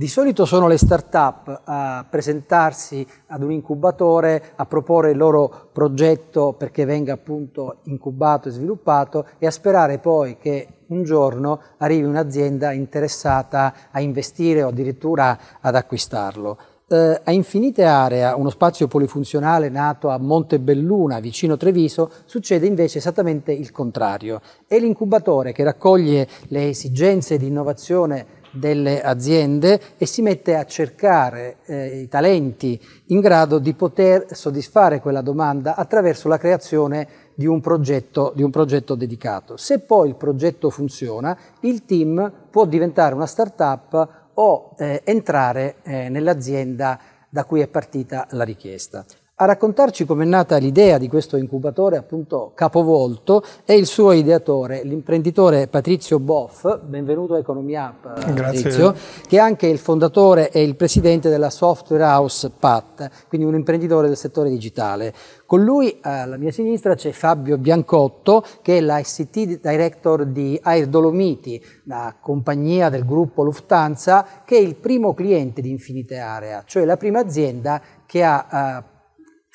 Di solito sono le start-up a presentarsi ad un incubatore, a proporre il loro progetto perché venga appunto incubato e sviluppato e a sperare poi che un giorno arrivi un'azienda interessata a investire o addirittura ad acquistarlo. Eh, a Infinite Area, uno spazio polifunzionale nato a Montebelluna, vicino Treviso, succede invece esattamente il contrario. È l'incubatore che raccoglie le esigenze di innovazione delle aziende e si mette a cercare eh, i talenti in grado di poter soddisfare quella domanda attraverso la creazione di un, progetto, di un progetto dedicato. Se poi il progetto funziona, il team può diventare una start-up o eh, entrare eh, nell'azienda da cui è partita la richiesta. A raccontarci com'è nata l'idea di questo incubatore appunto capovolto è il suo ideatore, l'imprenditore Patrizio Boff, benvenuto a Economia App eh, Patrizio, che è anche il fondatore e il presidente della Software House Pat, quindi un imprenditore del settore digitale. Con lui alla mia sinistra c'è Fabio Biancotto che è l'ICT Director di Air Dolomiti, la compagnia del gruppo Lufthansa che è il primo cliente di Infinite Area, cioè la prima azienda che ha eh,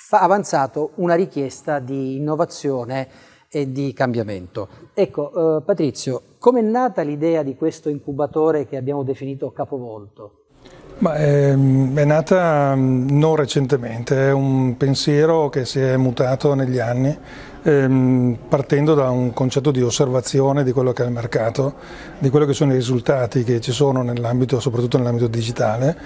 fa avanzato una richiesta di innovazione e di cambiamento. Ecco, eh, Patrizio, com'è nata l'idea di questo incubatore che abbiamo definito capovolto? Ma è, ehm, è, nata mm, non recentemente, è un pensiero che si è mutato negli anni ehm, partendo da un concetto di osservazione di quello che è il mercato, di quello che sono i risultati che ci sono nell'ambito, soprattutto nell'ambito digitale,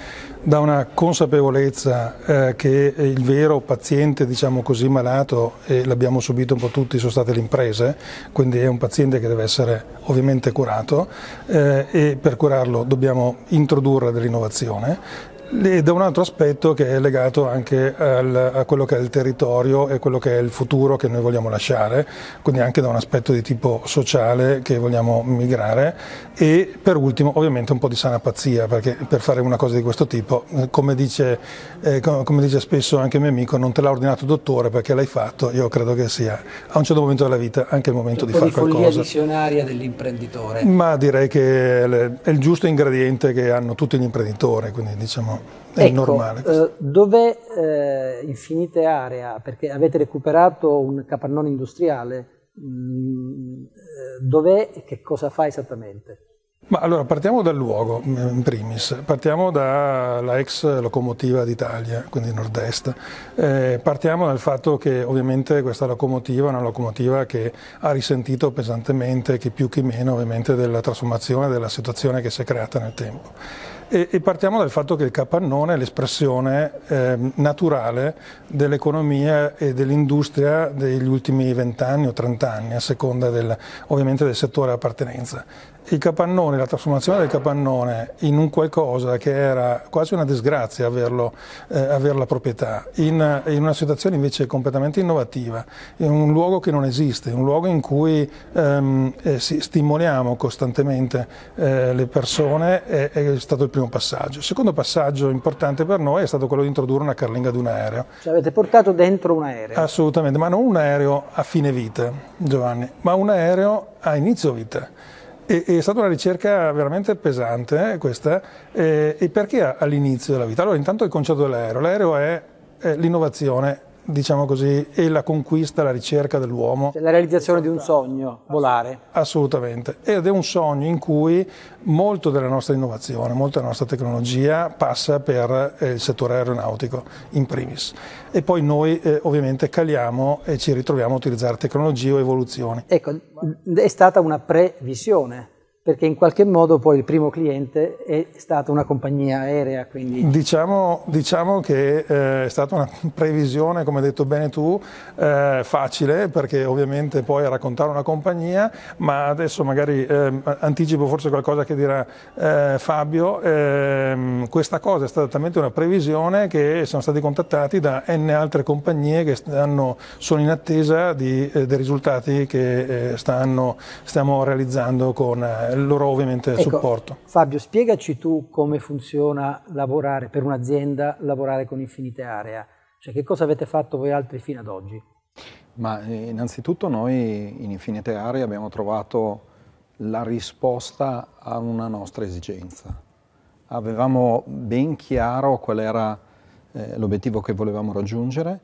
da una consapevolezza eh, che il vero paziente, diciamo così, malato, e l'abbiamo subito un po' tutti, sono state le imprese, quindi è un paziente che deve essere ovviamente curato eh, e per curarlo dobbiamo introdurre dell'innovazione ed è un altro aspetto che è legato anche al, a quello che è il territorio e quello che è il futuro che noi vogliamo lasciare, quindi anche da un aspetto di tipo sociale che vogliamo migrare e per ultimo ovviamente un po' di sana pazzia, perché per fare una cosa di questo tipo, eh, come dice, eh, come dice spesso anche mio amico, non te l'ha ordinato dottore perché l'hai fatto, io credo che sia a un certo momento della vita anche il momento di fare qualcosa. Una visionaria dell'imprenditore. Ma direi che è il giusto ingrediente che hanno tutti gli imprenditori, quindi diciamo è ecco, normale. Eh, dov'è eh, Infinite Area? Perché avete recuperato un capannone industriale. Mm, eh, dov'è e che cosa fa esattamente? Ma allora partiamo dal luogo mm, in primis, partiamo dalla ex locomotiva d'Italia, quindi nord-est, eh, partiamo dal fatto che ovviamente questa locomotiva è una locomotiva che ha risentito pesantemente, che più che meno ovviamente della trasformazione, della situazione che si è creata nel tempo. E, e partiamo dal fatto che il capannone è l'espressione eh, naturale dell'economia e dell'industria degli ultimi vent'anni o trent'anni, a seconda del, ovviamente del settore appartenenza il capannone, la trasformazione del capannone in un qualcosa che era quasi una disgrazia averlo, eh, aver proprietà, in, in, una situazione invece completamente innovativa, in un luogo che non esiste, un luogo in cui ehm, eh, stimoliamo costantemente eh, le persone, è, è, stato il primo passaggio. Il secondo passaggio importante per noi è stato quello di introdurre una carlinga di un aereo. Ci avete portato dentro un aereo? Assolutamente, ma non un aereo a fine vita, Giovanni, ma un aereo a inizio vita e, è stata una ricerca veramente pesante eh, questa, eh, e perché all'inizio della vita? Allora intanto il concetto dell'aereo, l'aereo è, è l'innovazione diciamo così, è la conquista, la ricerca dell'uomo. Cioè, la realizzazione di un sogno, volare. Assolutamente, ed è un sogno in cui molto della nostra innovazione, molta della nostra tecnologia passa per eh, il settore aeronautico in primis e poi noi eh, ovviamente caliamo e ci ritroviamo a utilizzare tecnologie o evoluzioni. Ecco, è stata una previsione perché in qualche modo poi il primo cliente è stata una compagnia aerea. Quindi... Diciamo, diciamo, che eh, è stata una previsione, come hai detto bene tu, eh, facile, perché ovviamente poi raccontare una compagnia, ma adesso magari eh, anticipo forse qualcosa che dirà eh, Fabio, ehm, questa cosa è stata talmente una previsione che siamo stati contattati da n altre compagnie che stanno, sono in attesa di, eh, dei risultati che eh, stanno, stiamo realizzando con eh, il loro ovviamente ecco, supporto. Fabio, spiegaci tu come funziona lavorare per un'azienda, lavorare con Infinite Area, cioè che cosa avete fatto voi altri fino ad oggi? Ma eh, innanzitutto noi in Infinite Area abbiamo trovato la risposta a una nostra esigenza. Avevamo ben chiaro qual era eh, l'obiettivo che volevamo raggiungere,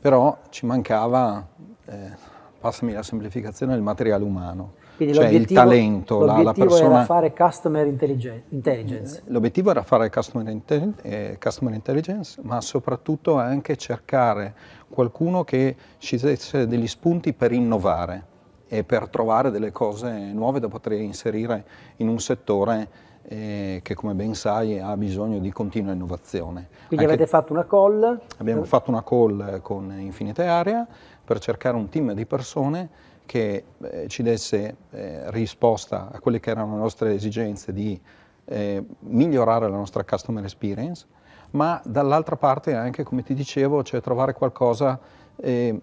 però ci mancava, eh, passami la semplificazione, il materiale umano quindi cioè il talento, la, la, persona... era fare customer intelligence. Eh, l'obiettivo era fare customer, intelligence, eh, customer intelligence, ma soprattutto anche cercare qualcuno che ci desse degli spunti per innovare e per trovare delle cose nuove da poter inserire in un settore eh, che come ben sai ha bisogno di continua innovazione. Quindi anche avete fatto una call? Abbiamo fatto una call con Infinite Area per cercare un team di persone che eh, ci desse eh, risposta a quelle che erano le nostre esigenze di eh, migliorare la nostra customer experience, ma dall'altra parte anche, come ti dicevo, cioè trovare qualcosa eh,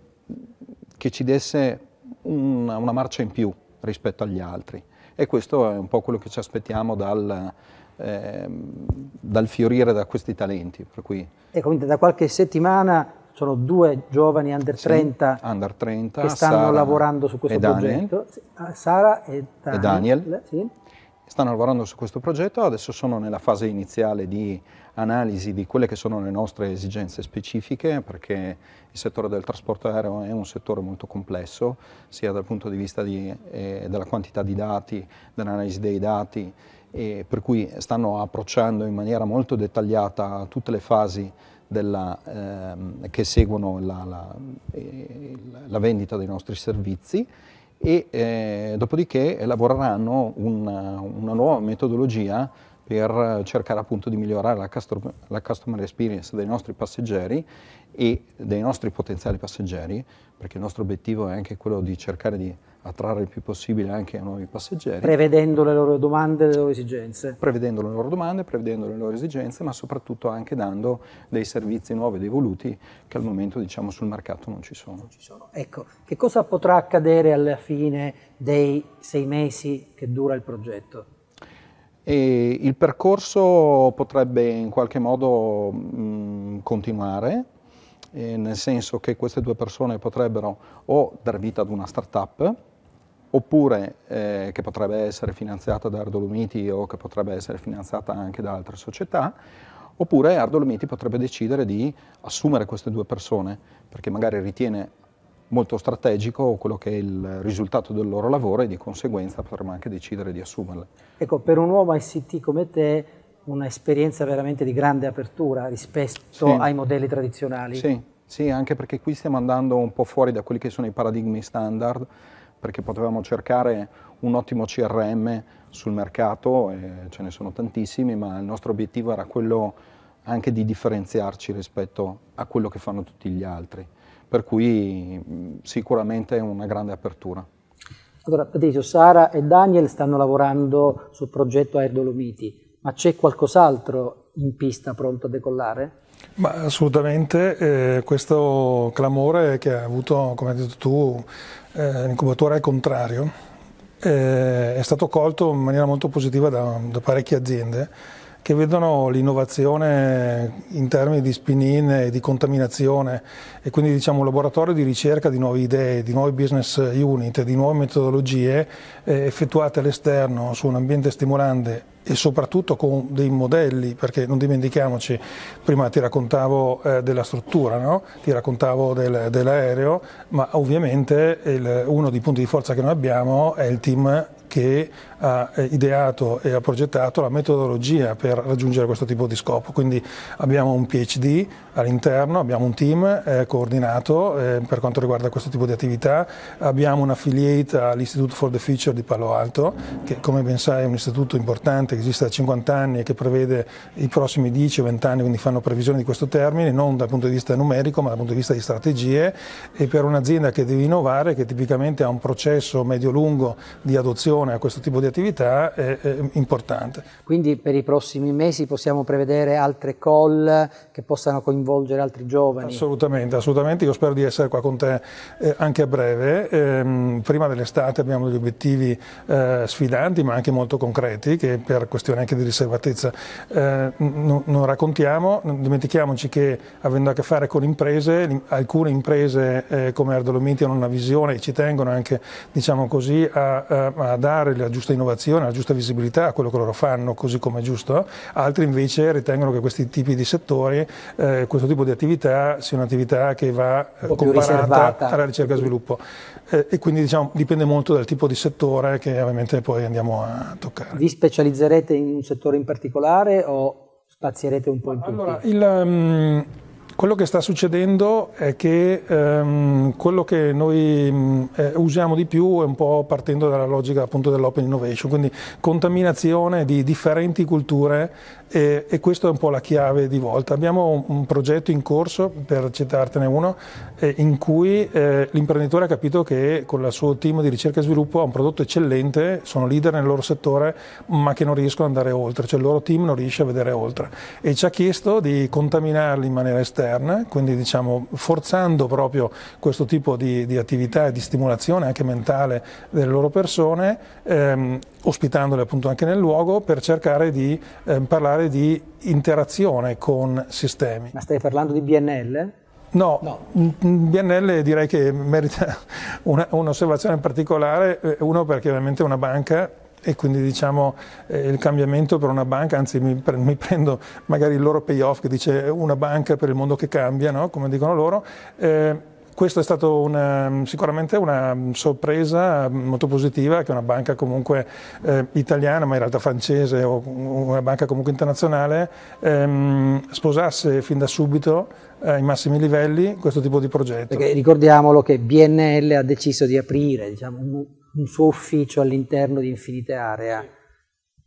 che ci desse una, una, marcia in più rispetto agli altri. E questo è un po' quello che ci aspettiamo dal, ehm, dal fiorire da questi talenti. E Ecco, da qualche settimana sono due giovani under 30, under 30 che stanno Sara lavorando su questo progetto, ah, Sara e Daniel, e Daniel. Sì. stanno lavorando su questo progetto, adesso sono nella fase iniziale di analisi di quelle che sono le nostre esigenze specifiche, perché il settore del trasporto aereo è un settore molto complesso, sia dal punto di vista di, eh, della quantità di dati, dell'analisi dei dati, per cui stanno approcciando in maniera molto dettagliata tutte le fasi della, eh, che seguono la, la, eh, la, vendita dei nostri servizi e eh, dopodiché elaboreranno una, una, nuova metodologia per cercare appunto di migliorare la, custom, la customer experience dei nostri passeggeri e dei nostri potenziali passeggeri, perché il nostro obiettivo è anche quello di cercare di attrarre il più possibile anche i nuovi passeggeri. Prevedendo le loro domande, e le loro esigenze. Prevedendo le loro domande, prevedendo le loro esigenze, ma soprattutto anche dando dei servizi nuovi ed evoluti che al momento diciamo, sul mercato non ci sono. Non ci sono. Ecco, che cosa potrà accadere alla fine dei sei mesi che dura il progetto? E il percorso potrebbe in qualche modo mh, mm, continuare, eh, nel senso che queste due persone potrebbero o dar vita ad una start-up, oppure eh, che potrebbe essere finanziata da Ardolomiti o che potrebbe essere finanziata anche da altre società, oppure Ardolomiti potrebbe decidere di assumere queste due persone perché magari ritiene molto strategico quello che è il risultato del loro lavoro e di conseguenza potremmo anche decidere di assumerle. Ecco, per un uomo ICT come te un'esperienza veramente di grande apertura rispetto sì. ai modelli tradizionali. Sì, sì, anche perché qui stiamo andando un po' fuori da quelli che sono i paradigmi standard perché potevamo cercare un ottimo CRM sul mercato, ce ne sono tantissimi, ma il nostro obiettivo era quello anche di differenziarci rispetto a quello che fanno tutti gli altri. Per cui sicuramente è una grande apertura. Allora, Patricio, Sara e Daniel stanno lavorando sul progetto Air Dolomiti, ma c'è qualcos'altro in pista pronto a decollare? Ma assolutamente, eh, questo clamore che ha avuto, come hai detto tu, eh, l'incubatore al contrario, eh, è stato colto in maniera molto positiva da, da parecchie aziende che vedono l'innovazione in termini di spin-in e di contaminazione e quindi diciamo un laboratorio di ricerca di nuove idee, di nuovi business unit, di nuove metodologie eh, effettuate all'esterno su un ambiente stimolante e soprattutto con dei modelli, perché non dimentichiamoci, prima ti raccontavo eh, della struttura, no? ti raccontavo del, dell'aereo, ma ovviamente il, uno dei punti di forza che noi abbiamo è il team che ha eh, ideato e ha progettato la metodologia per raggiungere questo tipo di scopo. Quindi abbiamo un PhD all'interno, abbiamo un team eh, coordinato eh, per quanto riguarda questo tipo di attività, abbiamo un affiliate all'Institute for the Future di Palo Alto, che come ben sai è un istituto importante che esiste da 50 anni e che prevede i prossimi 10 o 20 anni, quindi fanno previsioni di questo termine, non dal punto di vista numerico ma dal punto di vista di strategie e per un'azienda che deve innovare, che tipicamente ha un processo medio-lungo di adozione attenzione a questo tipo di attività è, è importante. Quindi per i prossimi mesi possiamo prevedere altre call che possano coinvolgere altri giovani? Assolutamente, assolutamente. Io spero di essere qua con te eh, anche a breve. Eh, prima dell'estate abbiamo degli obiettivi eh, sfidanti ma anche molto concreti che per questioni anche di riservatezza eh, non, non raccontiamo. Non dimentichiamoci che avendo a che fare con imprese, alcune imprese eh, come Ardolomiti hanno una visione e ci tengono anche diciamo così, a, a, a dare dare la giusta innovazione, la giusta visibilità a quello che loro fanno, così come è giusto, altri invece ritengono che questi tipi di settori, eh, questo tipo di attività sia un'attività che va eh, un comparata alla ricerca e sviluppo. Eh, e quindi diciamo, dipende molto dal tipo di settore che ovviamente poi andiamo a toccare. Vi specializzerete in un settore in particolare o spazierete un po' in allora, tutti? Allora, il... Um, quello che sta succedendo è che ehm, quello che noi mm, eh, usiamo di più è un po' partendo dalla logica appunto dell'open innovation, quindi contaminazione di differenti culture e, e questa è un po' la chiave di volta. Abbiamo un, un progetto in corso, per citartene uno, eh, in cui eh, l'imprenditore ha capito che con il suo team di ricerca e sviluppo ha un prodotto eccellente, sono leader nel loro settore, ma che non riescono ad andare oltre, cioè il loro team non riesce a vedere oltre e ci ha chiesto di contaminarli in maniera esterna interna, quindi diciamo forzando proprio questo tipo di, di attività e di stimolazione anche mentale delle loro persone, ehm, ospitandole appunto anche nel luogo per cercare di ehm, parlare di interazione con sistemi. Ma stai parlando di BNL? No, no, BNL direi che merita un'osservazione particolare, eh, uno perché ovviamente è una banca e quindi diciamo eh, il cambiamento per una banca, anzi mi, pre mi, prendo magari il loro payoff che dice una banca per il mondo che cambia, no? come dicono loro. Eh, questa è stato una, sicuramente una sorpresa molto positiva che una banca comunque eh, italiana, ma in realtà francese o una banca comunque internazionale, ehm, sposasse fin da subito ai eh, massimi livelli questo tipo di progetto. Perché ricordiamolo che BNL ha deciso di aprire diciamo, un suo ufficio all'interno di Infinite Area.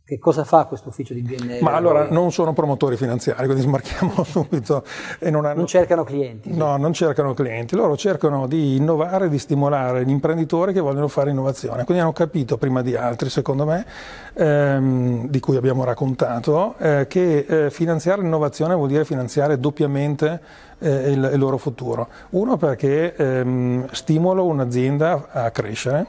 Che cosa fa questo ufficio di BNL? Ma allora non sono promotori finanziari, quindi smarchiamo subito. Non, hanno... non, cercano clienti. No, cioè. non cercano clienti. Loro cercano di innovare, di stimolare gli imprenditori che vogliono fare innovazione. Quindi hanno capito prima di altri, secondo me, ehm, di cui abbiamo raccontato, eh, che eh, finanziare l'innovazione vuol dire finanziare doppiamente eh, il, il, loro futuro. Uno perché ehm, stimolo un'azienda a crescere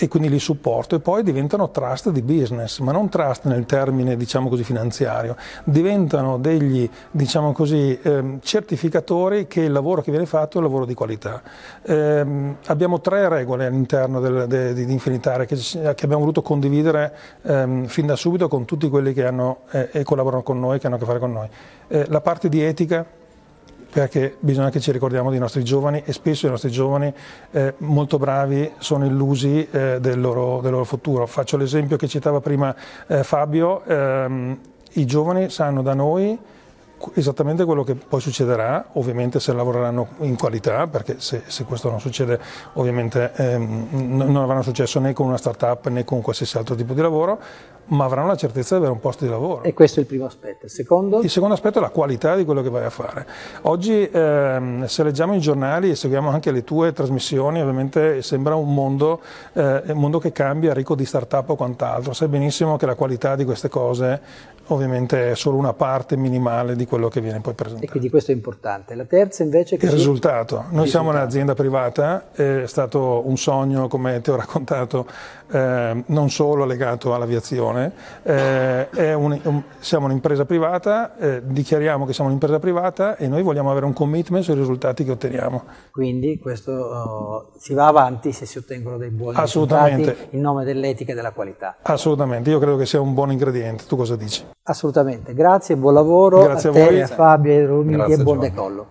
e quindi li supporto e poi diventano trust di business, ma non trust nel termine diciamo così, finanziario, diventano degli diciamo così, ehm, certificatori che il lavoro che viene fatto è un lavoro di qualità. Eh, abbiamo tre regole all'interno del, de, di Infinitare che, che, abbiamo voluto condividere ehm, fin da subito con tutti quelli che hanno eh, e collaborano con noi, che hanno a che fare con noi. Eh, la parte di etica, perché bisogna che ci ricordiamo dei nostri giovani e spesso i nostri giovani eh, molto bravi sono illusi eh, del, loro, del, loro, futuro. Faccio l'esempio che citava prima eh, Fabio, ehm, i giovani sanno da noi esattamente quello che poi succederà, ovviamente se lavoreranno in qualità, perché se, se questo non succede ovviamente ehm, non avranno successo né con una startup né con qualsiasi altro tipo di lavoro, ma avranno la certezza di avere un posto di lavoro. E questo è il primo aspetto. Il secondo? Il secondo aspetto è la qualità di quello che vai a fare. Oggi ehm, se leggiamo i giornali e seguiamo anche le tue trasmissioni, ovviamente sembra un mondo, eh, un mondo che cambia, ricco di startup o quant'altro. Sai benissimo che la qualità di queste cose ovviamente è solo una parte minimale di quello che viene poi presentato. E quindi questo è importante. La terza invece... è Che il risultato. Noi risultato. siamo un'azienda privata, è stato un sogno, come ti ho raccontato, eh, non solo legato all'aviazione, eh, un, un, siamo un'impresa privata, eh, dichiariamo che siamo un'impresa privata e noi vogliamo avere un commitment sui risultati che otteniamo. Quindi questo oh, si va avanti se si ottengono dei buoni risultati in nome dell'etica e della qualità. Assolutamente, io credo che sia un buon ingrediente. Tu cosa dici? Assolutamente, grazie, buon lavoro grazie a, a te, voi. Fabio, Romini e buon Giovanni. decollo.